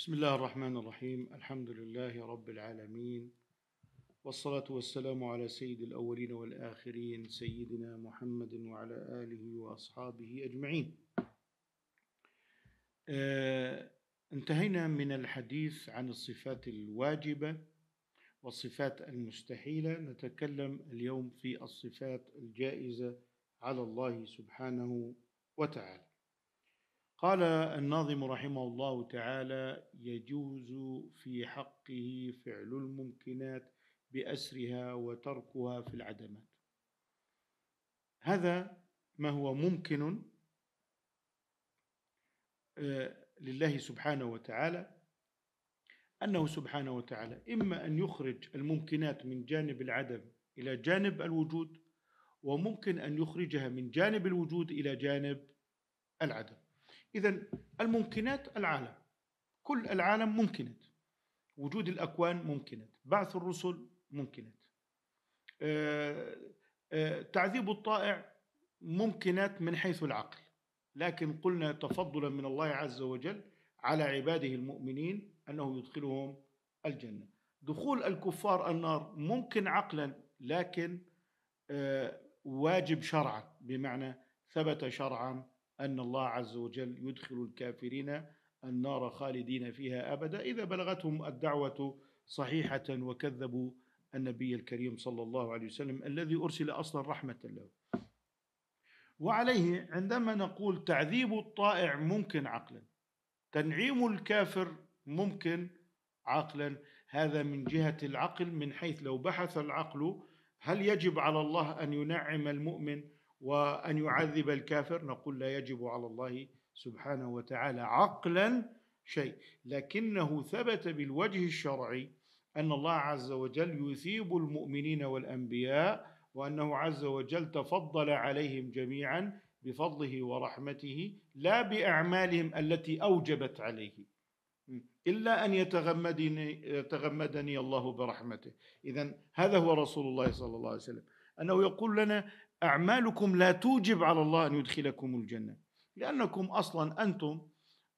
بسم الله الرحمن الرحيم الحمد لله رب العالمين والصلاة والسلام على سيد الأولين والآخرين سيدنا محمد وعلى آله وأصحابه أجمعين آه انتهينا من الحديث عن الصفات الواجبة والصفات المستحيلة نتكلم اليوم في الصفات الجائزة على الله سبحانه وتعالى قال الناظم رحمه الله تعالى يجوز في حقه فعل الممكنات بأسرها وتركها في العدمات هذا ما هو ممكن آه، لله سبحانه وتعالى أنه سبحانه وتعالى إما أن يخرج الممكنات من جانب العدم إلى جانب الوجود وممكن أن يخرجها من جانب الوجود إلى جانب العدم إذا الممكنات العالم كل العالم ممكنات وجود الأكوان ممكنات بعث الرسل ممكنات آه، آه، تعذيب الطائع ممكنات من حيث العقل لكن قلنا تفضلا من الله عز وجل على عباده المؤمنين أنه يدخلهم الجنة دخول الكفار النار ممكن عقلا لكن آه، واجب شرعا بمعنى ثبت شرعا أن الله عز وجل يدخل الكافرين النار خالدين فيها أبدا إذا بلغتهم الدعوة صحيحة وكذبوا النبي الكريم صلى الله عليه وسلم الذي أرسل أصلا رحمة له وعليه عندما نقول تعذيب الطائع ممكن عقلا تنعيم الكافر ممكن عقلا هذا من جهة العقل من حيث لو بحث العقل هل يجب على الله أن ينعم المؤمن وأن يعذب الكافر نقول لا يجب على الله سبحانه وتعالى عقلا شيء لكنه ثبت بالوجه الشرعي أن الله عز وجل يثيب المؤمنين والأنبياء وأنه عز وجل تفضل عليهم جميعا بفضله ورحمته لا بأعمالهم التي أوجبت عليه إلا أن يتغمدني, يتغمدني الله برحمته إذا هذا هو رسول الله صلى الله عليه وسلم أنه يقول لنا اعمالكم لا توجب على الله ان يدخلكم الجنه لانكم اصلا انتم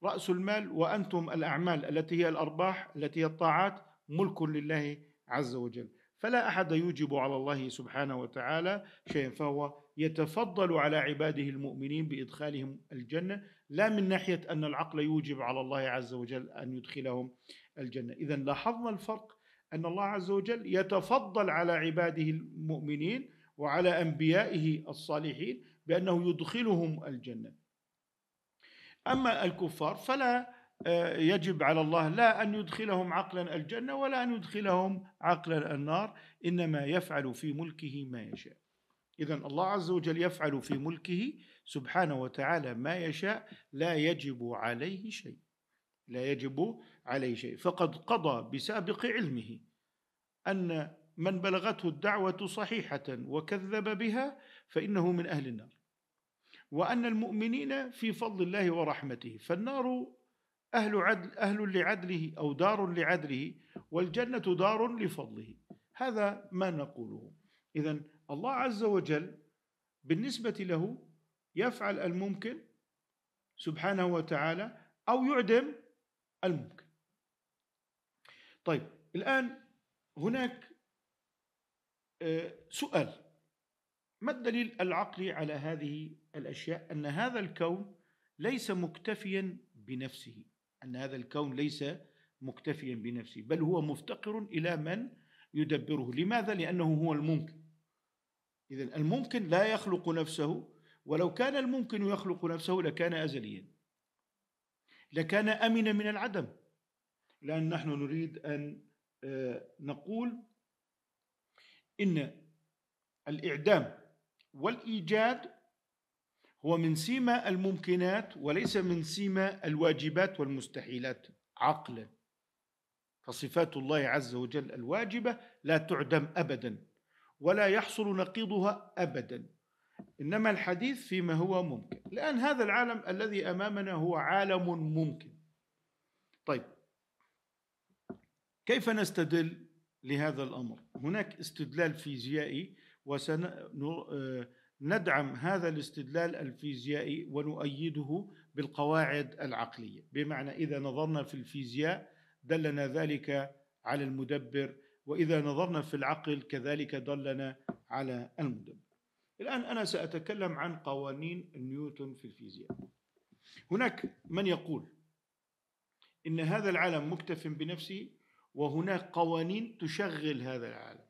راس المال وانتم الاعمال التي هي الارباح التي هي الطاعات ملك لله عز وجل فلا احد يوجب على الله سبحانه وتعالى شيئا فهو يتفضل على عباده المؤمنين بادخالهم الجنه لا من ناحيه ان العقل يوجب على الله عز وجل ان يدخلهم الجنه اذا لاحظنا الفرق ان الله عز وجل يتفضل على عباده المؤمنين وعلى انبيائه الصالحين بانه يدخلهم الجنه. اما الكفار فلا آه، يجب على الله لا ان يدخلهم عقلا الجنه ولا ان يدخلهم عقلا النار انما يفعل في ملكه ما يشاء. اذا الله عز وجل يفعل في ملكه سبحانه وتعالى ما يشاء لا يجب عليه شيء. لا يجب عليه شيء فقد قضى بسابق علمه ان من بلغته الدعوة صحيحة وكذب بها فإنه من أهل النار وأن المؤمنين في فضل الله ورحمته فالنار أهل عدل أهل لعدله أو دار لعدله والجنة دار لفضله هذا ما نقوله إذا الله عز وجل بالنسبة له يفعل الممكن سبحانه وتعالى أو يعدم الممكن طيب الآن هناك آه، سؤال ما الدليل العقلي على هذه الاشياء ان هذا الكون ليس مكتفيا بنفسه ان هذا الكون ليس مكتفيا بنفسه بل هو مفتقر الى من يدبره لماذا لانه هو الممكن اذا الممكن لا يخلق نفسه ولو كان الممكن يخلق نفسه لكان ازليا لكان امنا من العدم لان نحن نريد ان آه، نقول ان الاعدام والايجاد هو من سيما الممكنات وليس من سيما الواجبات والمستحيلات عقلا فصفات الله عز وجل الواجبه لا تعدم ابدا ولا يحصل نقيضها ابدا انما الحديث فيما هو ممكن لان هذا العالم الذي امامنا هو عالم ممكن طيب كيف نستدل لهذا الامر هناك استدلال فيزيائي وسندعم آه، هذا الاستدلال الفيزيائي ونؤيده بالقواعد العقليه بمعنى اذا نظرنا في الفيزياء دلنا ذلك على المدبر واذا نظرنا في العقل كذلك دلنا على المدبر الان انا ساتكلم عن قوانين نيوتن في الفيزياء هناك من يقول ان هذا العالم مكتف بنفسه وهناك قوانين تشغل هذا العالم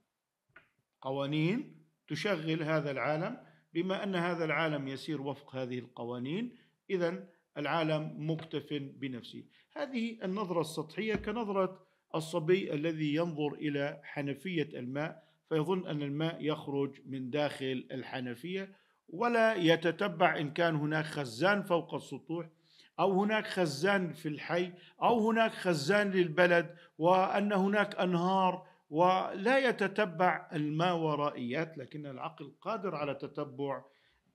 قوانين تشغل هذا العالم بما ان هذا العالم يسير وفق هذه القوانين اذا العالم مكتف بنفسه هذه النظره السطحيه كنظره الصبي الذي ينظر الى حنفيه الماء فيظن ان الماء يخرج من داخل الحنفيه ولا يتتبع ان كان هناك خزان فوق السطوح او هناك خزان في الحي او هناك خزان للبلد وان هناك انهار ولا يتتبع الماورائيات لكن العقل قادر على تتبع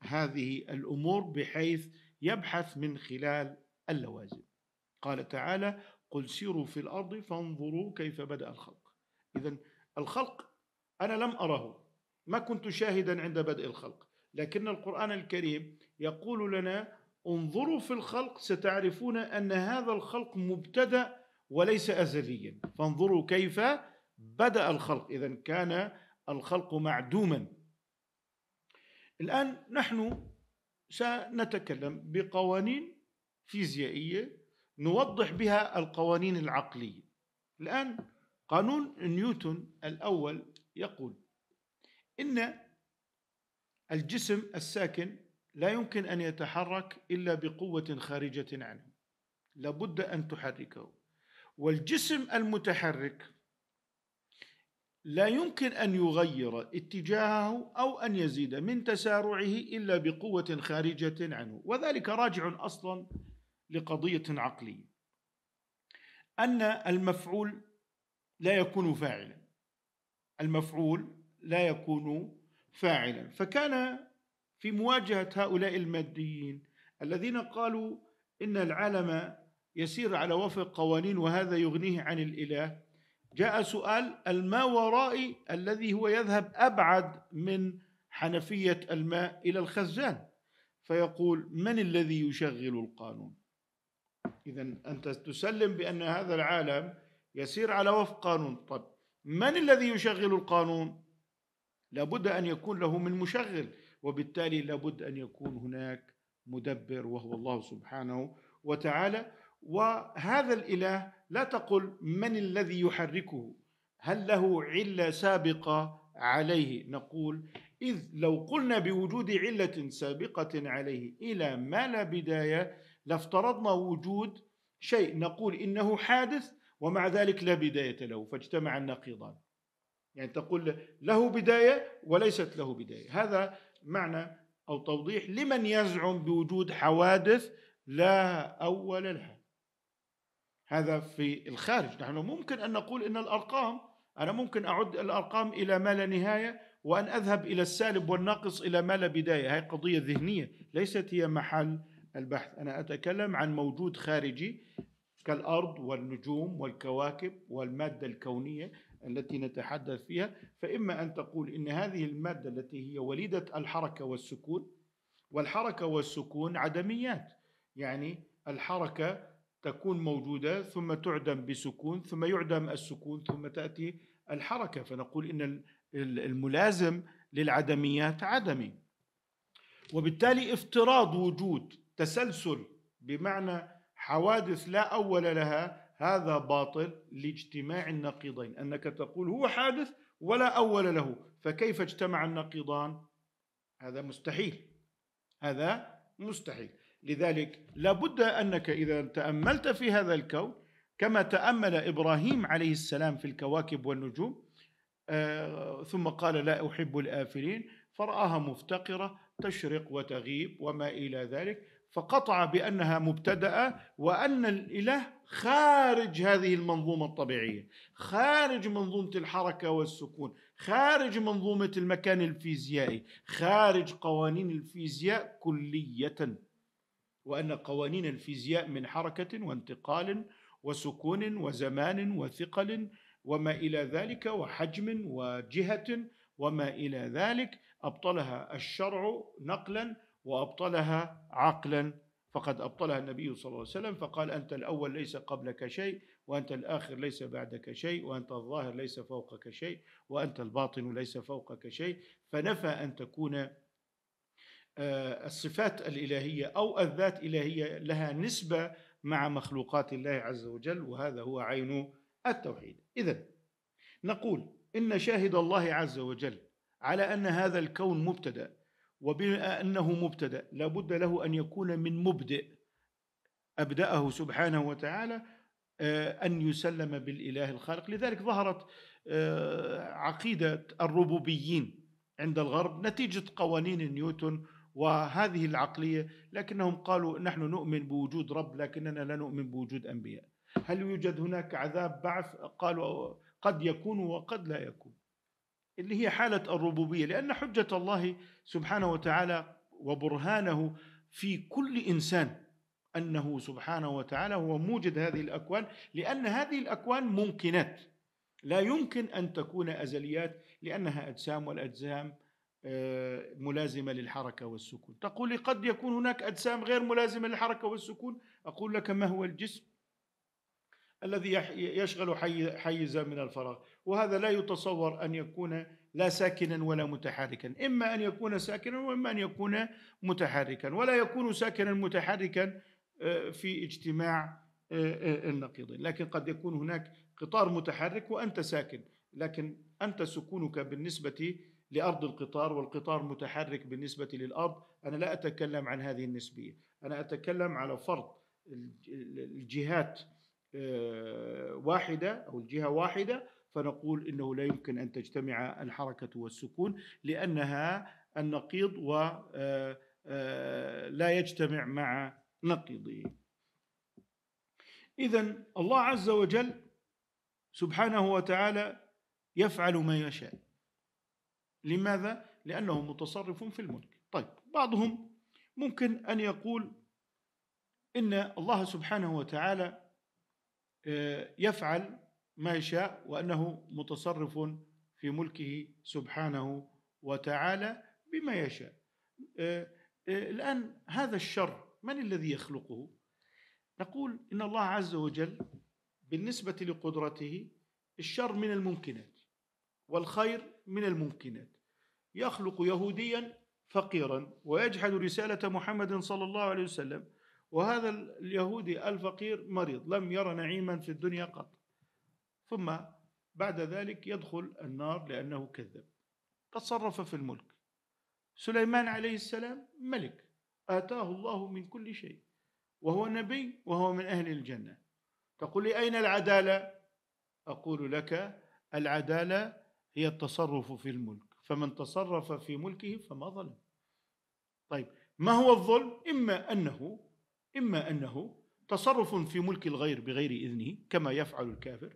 هذه الامور بحيث يبحث من خلال اللوازم قال تعالى قل سيروا في الارض فانظروا كيف بدا الخلق اذا الخلق انا لم اره ما كنت شاهدا عند بدء الخلق لكن القران الكريم يقول لنا انظروا في الخلق ستعرفون أن هذا الخلق مبتدأ وليس أزليا فانظروا كيف بدأ الخلق إذا كان الخلق معدوما الآن نحن سنتكلم بقوانين فيزيائية نوضح بها القوانين العقلية الآن قانون نيوتن الأول يقول إن الجسم الساكن لا يمكن أن يتحرك إلا بقوة خارجة عنه لابد أن تحركه والجسم المتحرك لا يمكن أن يغير اتجاهه أو أن يزيد من تسارعه إلا بقوة خارجة عنه وذلك راجع أصلا لقضية عقلية أن المفعول لا يكون فاعلا المفعول لا يكون فاعلا فكان في مواجهة هؤلاء الماديين الذين قالوا إن العالم يسير على وفق قوانين وهذا يغنيه عن الإله جاء سؤال الما ورائي الذي هو يذهب أبعد من حنفية الماء إلى الخزان فيقول من الذي يشغل القانون إذا أنت تسلم بأن هذا العالم يسير على وفق قانون طب من الذي يشغل القانون لابد أن يكون له من مشغل وبالتالي لابد ان يكون هناك مدبر وهو الله سبحانه وتعالى وهذا الاله لا تقل من الذي يحركه هل له عله سابقه عليه نقول اذ لو قلنا بوجود عله سابقه عليه الى ما لا بدايه لافترضنا وجود شيء نقول انه حادث ومع ذلك لا بدايه له فاجتمع النقيضان يعني تقول له بدايه وليست له بدايه هذا معنى أو توضيح لمن يزعم بوجود حوادث لا أول لها هذا في الخارج نحن ممكن أن نقول أن الأرقام أنا ممكن أعد الأرقام إلى ما لا نهاية وأن أذهب إلى السالب والناقص إلى ما لا بداية هذه قضية ذهنية ليست هي محل البحث أنا أتكلم عن موجود خارجي كالأرض والنجوم والكواكب والمادة الكونية التي نتحدث فيها فإما أن تقول إن هذه المادة التي هي وليدة الحركة والسكون والحركة والسكون عدميات يعني الحركة تكون موجودة ثم تعدم بسكون ثم يعدم السكون ثم تأتي الحركة فنقول إن الملازم للعدميات عدمي وبالتالي افتراض وجود تسلسل بمعنى حوادث لا أول لها هذا باطل لاجتماع النقيضين أنك تقول هو حادث ولا أول له فكيف اجتمع النقيضان هذا مستحيل هذا مستحيل لذلك لابد أنك إذا تأملت في هذا الكون كما تأمل إبراهيم عليه السلام في الكواكب والنجوم آه ثم قال لا أحب الآفلين فرآها مفتقرة تشرق وتغيب وما إلى ذلك فقطع بانها مبتدأه وان الاله خارج هذه المنظومه الطبيعيه، خارج منظومه الحركه والسكون، خارج منظومه المكان الفيزيائي، خارج قوانين الفيزياء كليه. وان قوانين الفيزياء من حركه وانتقال وسكون وزمان وثقل وما الى ذلك وحجم وجهه وما الى ذلك ابطلها الشرع نقلا وأبطلها عقلا فقد أبطلها النبي صلى الله عليه وسلم فقال أنت الأول ليس قبلك شيء وأنت الآخر ليس بعدك شيء وأنت الظاهر ليس فوقك شيء وأنت الباطن ليس فوقك شيء فنفى أن تكون آه، الصفات الإلهية أو الذات إلهية لها نسبة مع مخلوقات الله عز وجل وهذا هو عين التوحيد إذا نقول إن شاهد الله عز وجل على أن هذا الكون مبتدأ وبما أنه مبتدأ لابد له أن يكون من مبدئ أبدأه سبحانه وتعالى آه، أن يسلم بالإله الخالق لذلك ظهرت آه، عقيدة الربوبيين عند الغرب نتيجة قوانين نيوتن وهذه العقلية لكنهم قالوا نحن نؤمن بوجود رب لكننا لا نؤمن بوجود أنبياء هل يوجد هناك عذاب بعث قالوا قد يكون وقد لا يكون اللي هي حالة الربوبية لأن حجة الله سبحانه وتعالى وبرهانه في كل إنسان أنه سبحانه وتعالى هو موجد هذه الأكوان لأن هذه الأكوان ممكنات لا يمكن أن تكون أزليات لأنها أجسام والأجسام آه، ملازمة للحركة والسكون تقول لي قد يكون هناك أجسام غير ملازمة للحركة والسكون أقول لك ما هو الجسم الذي يشغل حيزا من الفراغ وهذا لا يتصور أن يكون لا ساكنا ولا متحركا إما أن يكون ساكنا وإما أن يكون متحركا ولا يكون ساكنا متحركا آه، في اجتماع آه، آه، النقيضين لكن قد يكون هناك قطار متحرك وأنت ساكن لكن أنت سكونك بالنسبة لأرض القطار والقطار متحرك بالنسبة للأرض أنا لا أتكلم عن هذه النسبية أنا أتكلم على فرض الجهات آه، واحدة أو الجهة واحدة فنقول إنه لا يمكن أن تجتمع الحركة والسكون لأنها النقيض ولا آه، آه، يجتمع مع نقيضه إذا الله عز وجل سبحانه وتعالى يفعل ما يشاء لماذا؟ لأنه متصرف في الملك طيب بعضهم ممكن أن يقول إن الله سبحانه وتعالى آه، يفعل ما يشاء وانه متصرف في ملكه سبحانه وتعالى بما يشاء آه، آه، الان هذا الشر من الذي يخلقه نقول ان الله عز وجل بالنسبه لقدرته الشر من الممكنات والخير من الممكنات يخلق يهوديا فقيرا ويجحد رساله محمد صلى الله عليه وسلم وهذا اليهودي الفقير مريض لم يرى نعيما في الدنيا قط ثم بعد ذلك يدخل النار لأنه كذب تصرف في الملك سليمان عليه السلام ملك آتاه الله من كل شيء وهو نبي وهو من أهل الجنة تقول لي أين العدالة أقول لك العدالة هي التصرف في الملك فمن تصرف في ملكه فما ظلم طيب ما هو الظلم إما أنه إما أنه تصرف في ملك الغير بغير إذنه كما يفعل الكافر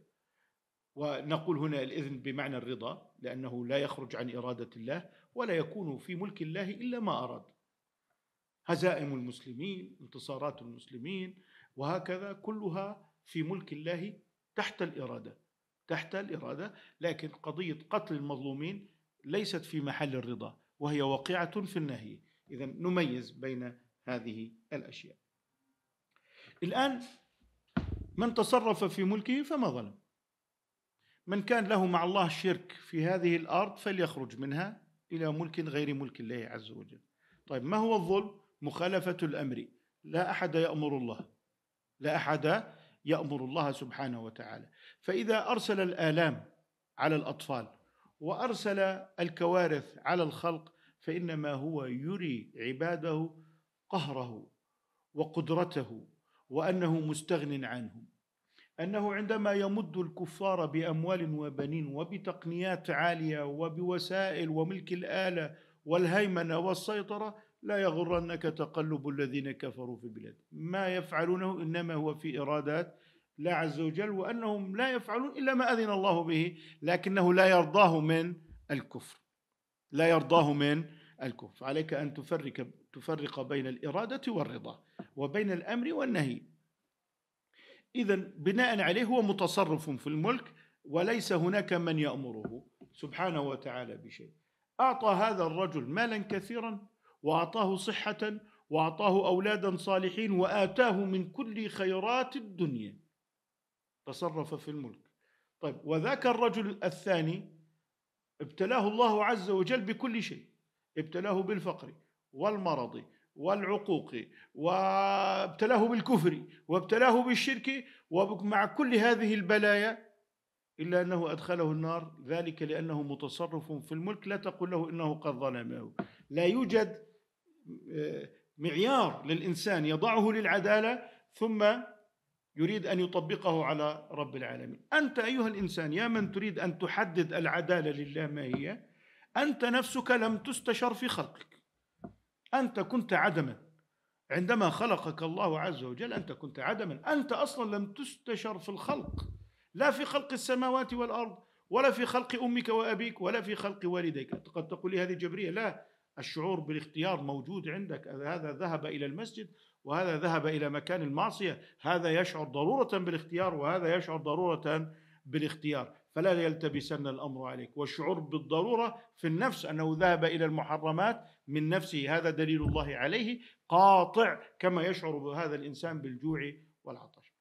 ونقول هنا الإذن بمعنى الرضا لأنه لا يخرج عن إرادة الله ولا يكون في ملك الله إلا ما أراد هزائم المسلمين انتصارات المسلمين وهكذا كلها في ملك الله تحت الإرادة تحت الإرادة لكن قضية قتل المظلومين ليست في محل الرضا وهي واقعة في النهي إذا نميز بين هذه الأشياء الآن من تصرف في ملكه فما ظلم من كان له مع الله شرك في هذه الأرض فليخرج منها إلى ملك غير ملك الله عز وجل طيب ما هو الظلم مخالفة الأمر لا أحد يأمر الله لا أحد يأمر الله سبحانه وتعالى فإذا أرسل الآلام على الأطفال وأرسل الكوارث على الخلق فإنما هو يري عباده قهره وقدرته وانه مستغن عنهم انه عندما يمد الكفار باموال وبنين وبتقنيات عاليه وبوسائل وملك الاله والهيمنه والسيطره لا يغرنك تقلب الذين كفروا في البلاد ما يفعلونه انما هو في ارادات الله عز وجل وانهم لا يفعلون الا ما اذن الله به لكنه لا يرضاه من الكفر لا يرضاه من الكفر عليك ان تفرق تفرق بين الإرادة والرضا وبين الأمر والنهي إذا بناء عليه هو متصرف في الملك وليس هناك من يأمره سبحانه وتعالى بشيء أعطى هذا الرجل مالا كثيرا وأعطاه صحة وأعطاه أولادا صالحين وآتاه من كل خيرات الدنيا تصرف في الملك طيب وذاك الرجل الثاني ابتلاه الله عز وجل بكل شيء ابتلاه بالفقر والمرض والعقوق وابتلاه بالكفر وابتلاه بالشرك ومع كل هذه البلايا إلا أنه أدخله النار ذلك لأنه متصرف في الملك لا تقل له إنه قد ظلمه لا يوجد آه، معيار للإنسان يضعه للعدالة ثم يريد أن يطبقه على رب العالمين أنت أيها الإنسان يا من تريد أن تحدد العدالة لله ما هي أنت نفسك لم تستشر في خلقك أنت كنت عدما عندما خلقك الله عز وجل أنت كنت عدما أنت أصلا لم تستشر في الخلق لا في خلق السماوات والأرض ولا في خلق أمك وأبيك ولا في خلق والديك قد تقول لي هذه جبرية لا الشعور بالاختيار موجود عندك هذا ذهب إلى المسجد وهذا ذهب إلى مكان المعصية هذا يشعر ضرورة بالاختيار وهذا يشعر ضرورة بالاختيار فلا يلتبسن الامر عليك والشعور بالضروره في النفس انه ذهب الى المحرمات من نفسه هذا دليل الله عليه قاطع كما يشعر بهذا الانسان بالجوع والعطش.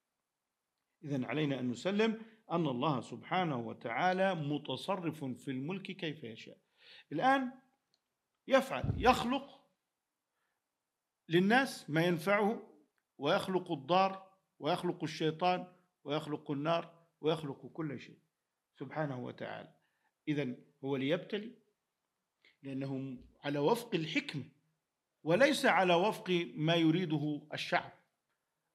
اذا علينا ان نسلم ان الله سبحانه وتعالى متصرف في الملك كيف يشاء. الان يفعل يخلق للناس ما ينفعه ويخلق الضار ويخلق الشيطان ويخلق النار ويخلق كل شيء سبحانه وتعالى. اذا هو ليبتلي لأنهم على وفق الحكمة وليس على وفق ما يريده الشعب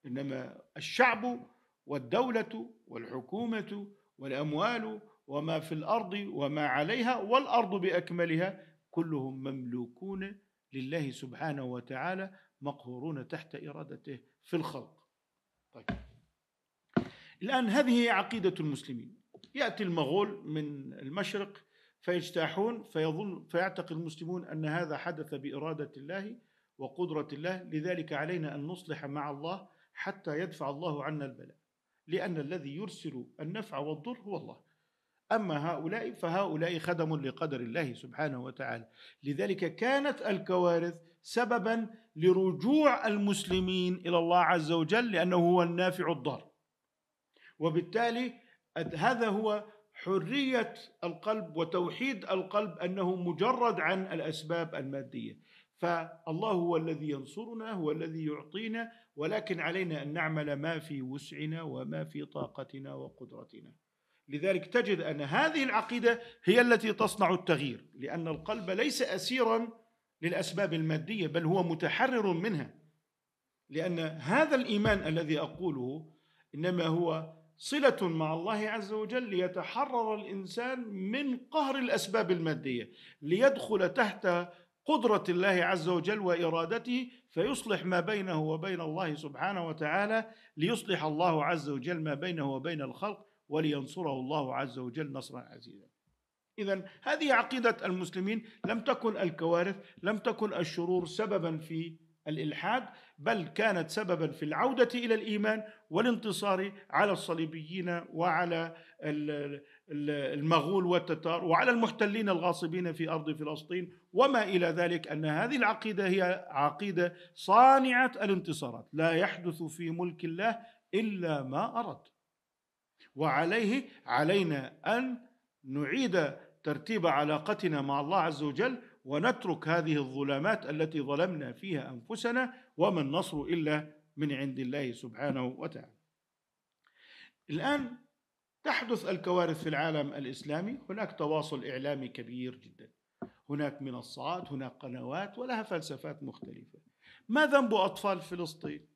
إنما الشعب والدولة والحكومة والأموال وما في الأرض وما عليها والأرض بأكملها كلهم مملوكون لله سبحانه وتعالى مقهورون تحت إرادته في الخلق طيب الآن هذه هي عقيدة المسلمين يأتي المغول من المشرق فيجتاحون فيظن فيعتقد المسلمون ان هذا حدث باراده الله وقدره الله لذلك علينا ان نصلح مع الله حتى يدفع الله عنا البلاء لان الذي يرسل النفع والضر هو الله اما هؤلاء فهؤلاء خدم لقدر الله سبحانه وتعالى لذلك كانت الكوارث سببا لرجوع المسلمين الى الله عز وجل لانه هو النافع الضار وبالتالي هذا هو حريه القلب وتوحيد القلب انه مجرد عن الاسباب الماديه فالله هو الذي ينصرنا هو الذي يعطينا ولكن علينا ان نعمل ما في وسعنا وما في طاقتنا وقدرتنا لذلك تجد ان هذه العقيده هي التي تصنع التغيير لان القلب ليس اسيرا للاسباب الماديه بل هو متحرر منها لان هذا الايمان الذي اقوله انما هو صلة مع الله عز وجل ليتحرر الإنسان من قهر الأسباب المادية ليدخل تحت قدرة الله عز وجل وإرادته فيصلح ما بينه وبين الله سبحانه وتعالى ليصلح الله عز وجل ما بينه وبين الخلق ولينصره الله عز وجل نصرا عزيزا إذا هذه عقيدة المسلمين لم تكن الكوارث لم تكن الشرور سببا في الإلحاد بل كانت سببا في العودة إلى الإيمان والانتصار على الصليبيين وعلى المغول والتتار وعلى المحتلين الغاصبين في أرض فلسطين وما إلى ذلك أن هذه العقيدة هي عقيدة صانعة الانتصارات لا يحدث في ملك الله إلا ما أراد وعليه علينا أن نعيد ترتيب علاقتنا مع الله عز وجل ونترك هذه الظلمات التي ظلمنا فيها انفسنا وما النصر الا من عند الله سبحانه وتعالى. الان تحدث الكوارث في العالم الاسلامي، هناك تواصل اعلامي كبير جدا. هناك منصات، هناك قنوات ولها فلسفات مختلفه. ما ذنب اطفال فلسطين؟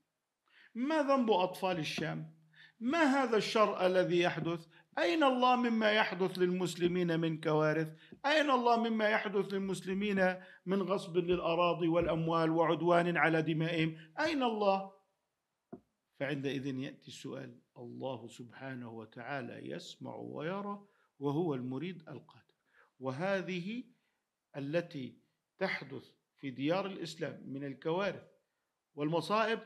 ما ذنب اطفال الشام؟ ما هذا الشر الذي يحدث؟ أين الله مما يحدث للمسلمين من كوارث؟ أين الله مما يحدث للمسلمين من غصب للأراضي والأموال وعدوان على دمائهم؟ أين الله؟ فعندئذ يأتي السؤال الله سبحانه وتعالى يسمع ويرى وهو المريد القادر وهذه التي تحدث في ديار الإسلام من الكوارث والمصائب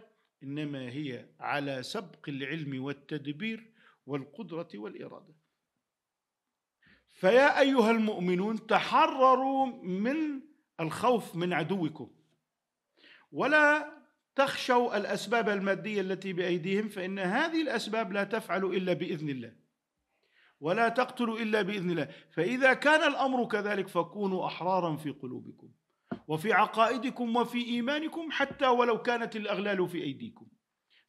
إنما هي على سبق العلم والتدبير والقدرة والإرادة فيا أيها المؤمنون تحرروا من الخوف من عدوكم ولا تخشوا الأسباب المادية التي بأيديهم فإن هذه الأسباب لا تفعل إلا بإذن الله ولا تقتلوا إلا بإذن الله فإذا كان الأمر كذلك فكونوا أحرارا في قلوبكم وفي عقائدكم وفي إيمانكم حتى ولو كانت الأغلال في أيديكم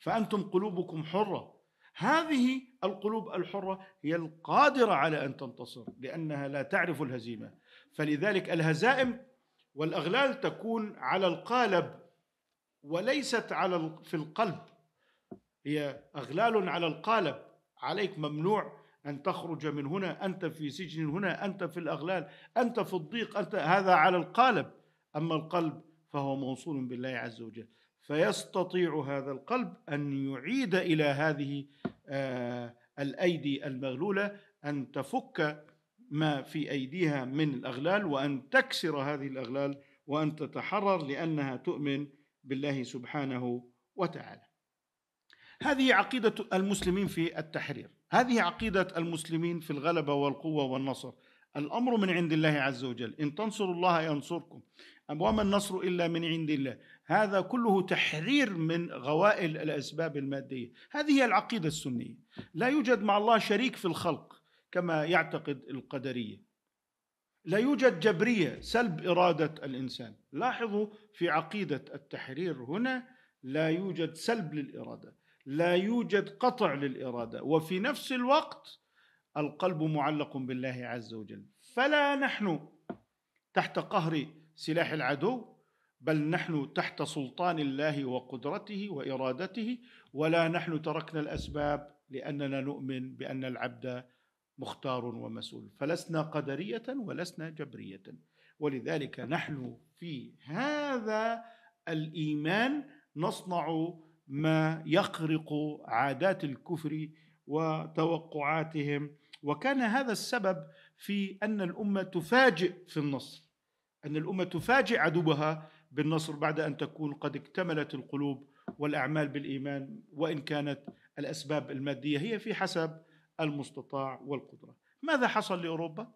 فأنتم قلوبكم حرة هذه القلوب الحرة هي القادرة على أن تنتصر لأنها لا تعرف الهزيمة فلذلك الهزائم والأغلال تكون على القالب وليست على في القلب هي أغلال على القالب عليك ممنوع أن تخرج من هنا أنت في سجن هنا أنت في الأغلال أنت في الضيق أنت هذا على القالب أما القلب فهو موصول بالله عز وجل فيستطيع هذا القلب أن يعيد إلى هذه آه، الايدي المغلوله ان تفك ما في ايديها من الاغلال وان تكسر هذه الاغلال وان تتحرر لانها تؤمن بالله سبحانه وتعالى. هذه عقيده المسلمين في التحرير، هذه عقيده المسلمين في الغلبه والقوه والنصر. الامر من عند الله عز وجل، ان تنصروا الله ينصركم، وما النصر الا من عند الله، هذا كله تحرير من غوائل الاسباب الماديه هذه هي العقيده السنيه لا يوجد مع الله شريك في الخلق كما يعتقد القدريه لا يوجد جبريه سلب اراده الانسان لاحظوا في عقيده التحرير هنا لا يوجد سلب للاراده لا يوجد قطع للاراده وفي نفس الوقت القلب معلق بالله عز وجل فلا نحن تحت قهر سلاح العدو بل نحن تحت سلطان الله وقدرته وارادته ولا نحن تركنا الاسباب لاننا نؤمن بان العبد مختار ومسؤول فلسنا قدريه ولسنا جبريه ولذلك نحن في هذا الايمان نصنع ما يخرق عادات الكفر وتوقعاتهم وكان هذا السبب في ان الامه تفاجئ في النصر ان الامه تفاجئ عدوها بالنصر بعد ان تكون قد اكتملت القلوب والاعمال بالايمان وان كانت الاسباب الماديه هي في حسب المستطاع والقدره. ماذا حصل لاوروبا؟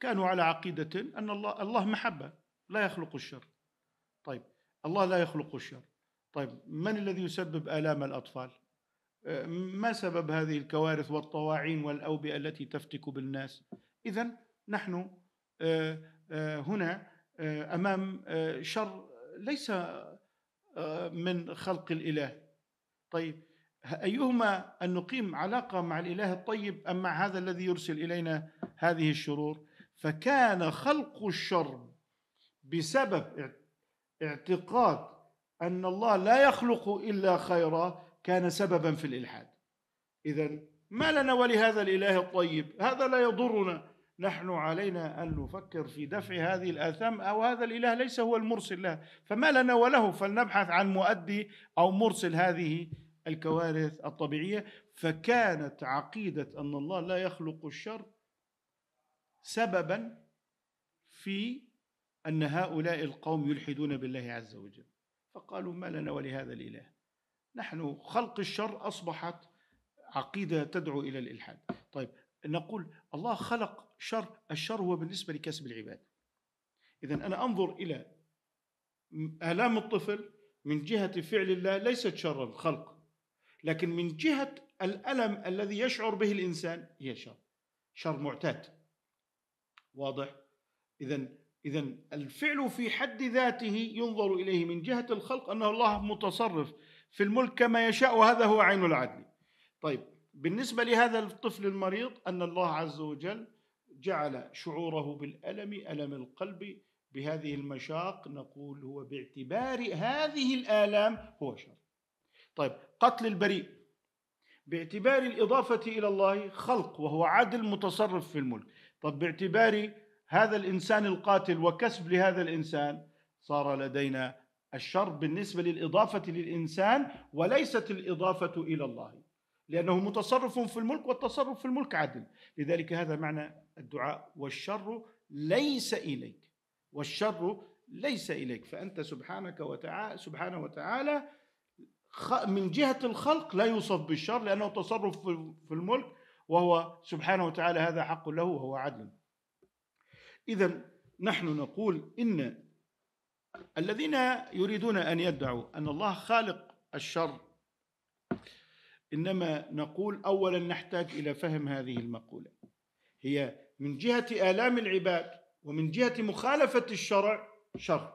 كانوا على عقيده ان الله الله محبه لا يخلق الشر. طيب الله لا يخلق الشر. طيب من الذي يسبب الام الاطفال؟ آه، ما سبب هذه الكوارث والطواعين والاوبئه التي تفتك بالناس؟ اذا نحن آه، آه، هنا آه، امام آه، شر ليس آه، من خلق الاله طيب ايهما ان نقيم علاقه مع الاله الطيب ام مع هذا الذي يرسل الينا هذه الشرور فكان خلق الشر بسبب اعتقاد ان الله لا يخلق الا خيرا كان سببا في الالحاد اذا ما لنا ولهذا الاله الطيب هذا لا يضرنا نحن علينا ان نفكر في دفع هذه الاثام او هذا الاله ليس هو المرسل لها فما لنا وله فلنبحث عن مؤدي او مرسل هذه الكوارث الطبيعيه فكانت عقيده ان الله لا يخلق الشر سببا في ان هؤلاء القوم يلحدون بالله عز وجل فقالوا ما لنا ولهذا الاله نحن خلق الشر اصبحت عقيده تدعو الى الالحاد طيب نقول الله خلق شر الشر هو بالنسبة لكسب العباد إذا أنا أنظر إلى آلام الطفل من جهة فعل الله ليست شرا الخلق لكن من جهة الألم الذي يشعر به الإنسان هي شر شر معتاد واضح إذا إذا الفعل في حد ذاته ينظر إليه من جهة الخلق أنه الله متصرف في الملك كما يشاء وهذا هو عين العدل طيب بالنسبة لهذا الطفل المريض أن الله عز وجل جعل شعوره بالألم ألم القلب بهذه المشاق نقول هو باعتبار هذه الآلام هو شر طيب قتل البريء باعتبار الإضافة إلى الله خلق وهو عدل متصرف في الملك طب باعتبار هذا الإنسان القاتل وكسب لهذا الإنسان صار لدينا الشر بالنسبة للإضافة للإنسان وليست الإضافة إلى الله لأنه متصرف في الملك والتصرف في الملك عدل لذلك هذا معنى الدعاء والشر ليس إليك والشر ليس إليك فأنت سبحانك وتعالى سبحانه وتعالى من جهة الخلق لا يوصف بالشر لأنه تصرف في الملك وهو سبحانه وتعالى هذا حق له وهو عدل إذا نحن نقول إن الذين يريدون أن يدعوا أن الله خالق الشر انما نقول اولا نحتاج الى فهم هذه المقوله هي من جهه الام العباد ومن جهه مخالفه الشرع شر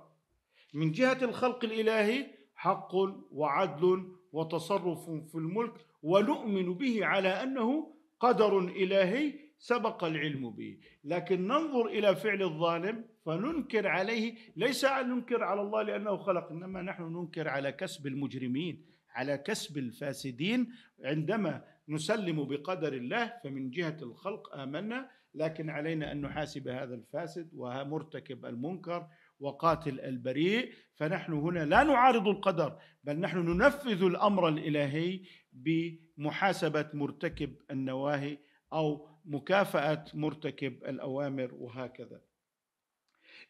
من جهه الخلق الالهي حق وعدل وتصرف في الملك ونؤمن به على انه قدر الهي سبق العلم به لكن ننظر الى فعل الظالم فننكر عليه ليس ان ننكر على الله لانه خلق انما نحن ننكر على كسب المجرمين على كسب الفاسدين عندما نسلم بقدر الله فمن جهه الخلق امنا لكن علينا ان نحاسب هذا الفاسد ومرتكب المنكر وقاتل البريء فنحن هنا لا نعارض القدر بل نحن ننفذ الامر الالهي بمحاسبه مرتكب النواهي او مكافاه مرتكب الاوامر وهكذا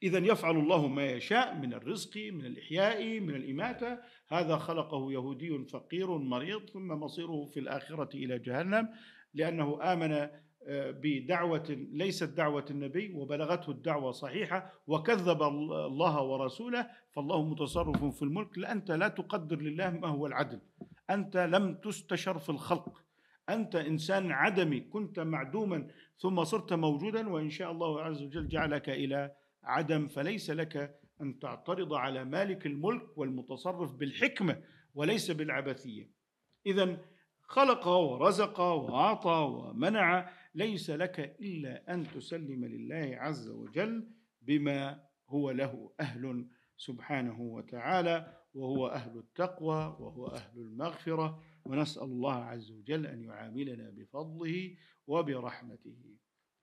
إذا يفعل الله ما يشاء من الرزق من الإحياء من الإماتة هذا خلقه يهودي فقير مريض ثم مصيره في الآخرة إلى جهنم لأنه آمن آه، بدعوة ليست دعوة النبي وبلغته الدعوة صحيحة وكذب الله ورسوله فالله متصرف في الملك أنت لا تقدر لله ما هو العدل أنت لم تستشر في الخلق أنت إنسان عدمي كنت معدوما ثم صرت موجودا وإن شاء الله عز وجل جعلك إلى عدم فليس لك أن تعترض على مالك الملك والمتصرف بالحكمة وليس بالعبثية إذا خلق ورزق وأعطى ومنع ليس لك إلا أن تسلم لله عز وجل بما هو له أهل سبحانه وتعالى وهو أهل التقوى وهو أهل المغفرة ونسأل الله عز وجل أن يعاملنا بفضله وبرحمته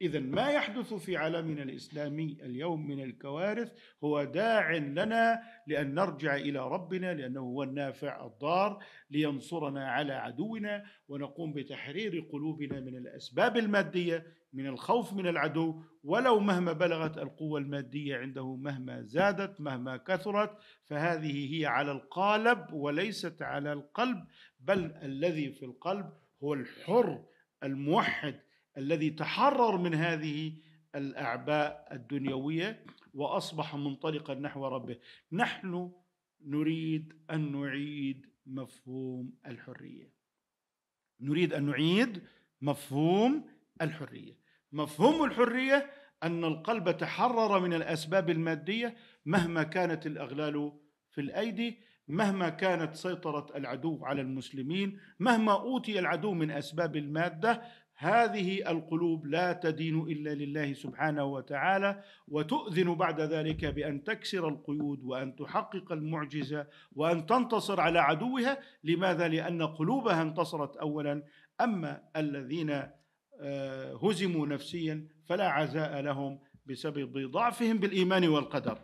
إذا ما يحدث في عالمنا الإسلامي اليوم من الكوارث هو داع لنا لأن نرجع إلى ربنا لأنه هو النافع الضار لينصرنا على عدونا ونقوم بتحرير قلوبنا من الأسباب المادية من الخوف من العدو ولو مهما بلغت القوة المادية عنده مهما زادت مهما كثرت فهذه هي على القالب وليست على القلب بل الذي في القلب هو الحر الموحد الذي تحرر من هذه الاعباء الدنيويه واصبح منطلقا نحو ربه نحن نريد ان نعيد مفهوم الحريه نريد ان نعيد مفهوم الحريه مفهوم الحريه ان القلب تحرر من الاسباب الماديه مهما كانت الاغلال في الايدي مهما كانت سيطره العدو على المسلمين مهما اوتي العدو من اسباب الماده هذه القلوب لا تدين الا لله سبحانه وتعالى وتؤذن بعد ذلك بان تكسر القيود وان تحقق المعجزه وان تنتصر على عدوها لماذا لان قلوبها انتصرت اولا اما الذين آه، هزموا نفسيا فلا عزاء لهم بسبب ضعفهم بالايمان والقدر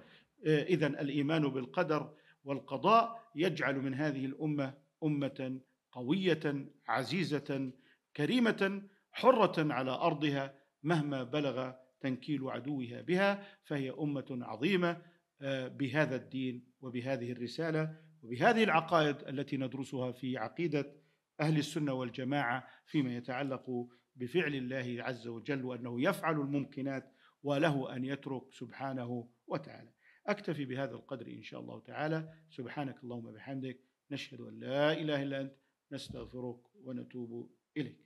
آه، اذا الايمان بالقدر والقضاء يجعل من هذه الامه امه قويه عزيزه كريمه حرة على أرضها مهما بلغ تنكيل عدوها بها فهي أمة عظيمة آه، بهذا الدين وبهذه الرسالة وبهذه العقائد التي ندرسها في عقيدة أهل السنة والجماعة فيما يتعلق بفعل الله عز وجل وأنه يفعل الممكنات وله أن يترك سبحانه وتعالى أكتفي بهذا القدر إن شاء الله تعالى سبحانك اللهم بحمدك نشهد أن لا إله إلا أنت نستغفرك ونتوب إليك